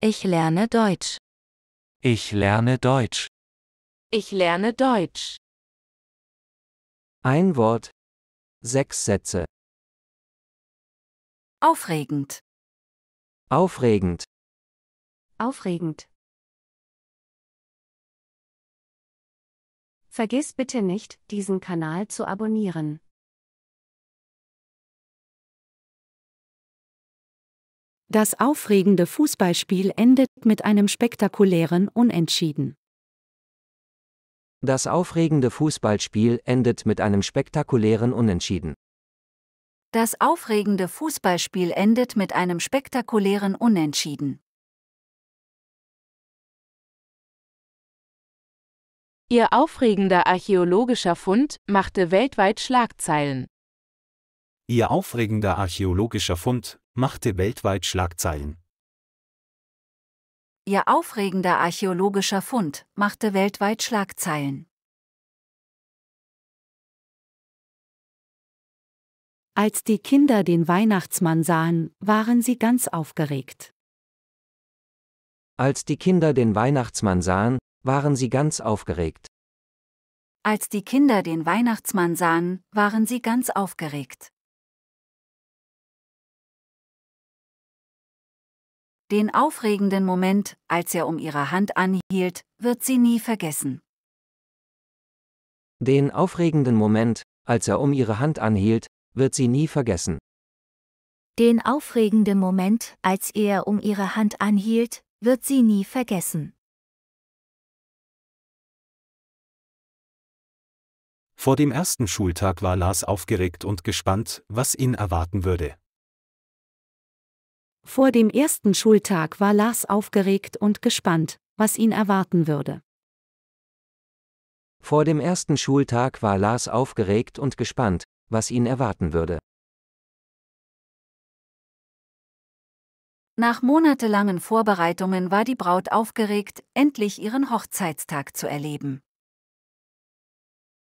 Ich lerne Deutsch. Ich lerne Deutsch. Ich lerne Deutsch. Ein Wort. Sechs Sätze. Aufregend. Aufregend. Aufregend. Vergiss bitte nicht, diesen Kanal zu abonnieren. Das aufregende Fußballspiel endet mit einem spektakulären Unentschieden. Das aufregende Fußballspiel endet mit einem spektakulären Unentschieden. Das aufregende Fußballspiel endet mit einem spektakulären Unentschieden. Ihr aufregender archäologischer Fund machte weltweit Schlagzeilen. Ihr aufregender archäologischer Fund machte weltweit Schlagzeilen. Ihr aufregender archäologischer Fund machte weltweit Schlagzeilen. Als die Kinder den Weihnachtsmann sahen, waren sie ganz aufgeregt. Als die Kinder den Weihnachtsmann sahen, waren sie ganz aufgeregt. Als die Kinder den Weihnachtsmann sahen, waren sie ganz aufgeregt. Den aufregenden Moment, als er um ihre Hand anhielt, wird sie nie vergessen. Den aufregenden Moment, als er um ihre Hand anhielt, wird sie nie vergessen. Den aufregenden Moment, als er um ihre Hand anhielt, wird sie nie vergessen. Vor dem ersten Schultag war Lars aufgeregt und gespannt, was ihn erwarten würde. Vor dem ersten Schultag war Lars aufgeregt und gespannt, was ihn erwarten würde. Vor dem ersten Schultag war Lars aufgeregt und gespannt, was ihn erwarten würde. Nach monatelangen Vorbereitungen war die Braut aufgeregt, endlich ihren Hochzeitstag zu erleben.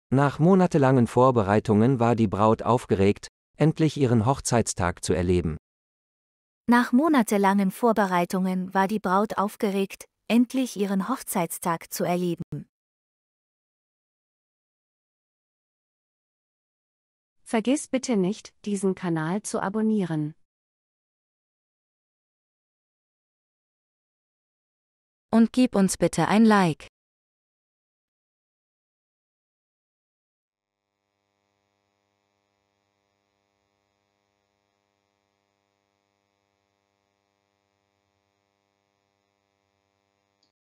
Nach monatelangen Vorbereitungen war die Braut aufgeregt, endlich ihren Hochzeitstag zu erleben. Nach monatelangen Vorbereitungen war die Braut aufgeregt, endlich ihren Hochzeitstag zu erleben. Vergiss bitte nicht, diesen Kanal zu abonnieren. Und gib uns bitte ein Like.